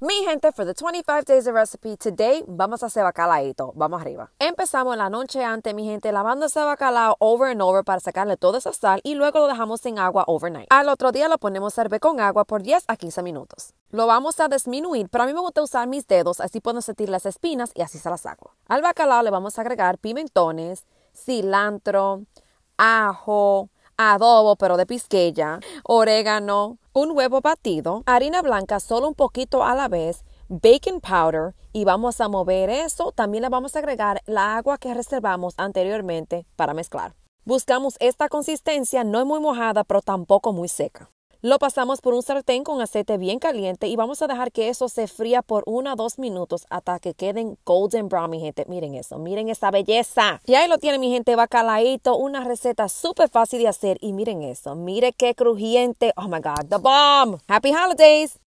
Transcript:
Mi gente, for the 25 days of recipe, today vamos a hacer bacalaito. Vamos arriba. Empezamos la noche antes, mi gente, lavando ese bacalao over and over para sacarle toda esa sal y luego lo dejamos en agua overnight. Al otro día lo ponemos a hervir con agua por 10 a 15 minutos. Lo vamos a disminuir, pero a mí me gusta usar mis dedos, así puedo sentir las espinas y así se las saco. Al bacalao le vamos a agregar pimentones, cilantro, ajo, adobo pero de pisqueya, orégano, un huevo batido, harina blanca solo un poquito a la vez, baking powder y vamos a mover eso. También le vamos a agregar la agua que reservamos anteriormente para mezclar. Buscamos esta consistencia, no es muy mojada pero tampoco muy seca. Lo pasamos por un sartén con aceite bien caliente y vamos a dejar que eso se fría por 1 a 2 minutos hasta que queden golden brown, mi gente. Miren eso, miren esa belleza. Y ahí lo tiene, mi gente, bacalaito. una receta súper fácil de hacer. Y miren eso, mire qué crujiente. Oh my God, the bomb. Happy holidays.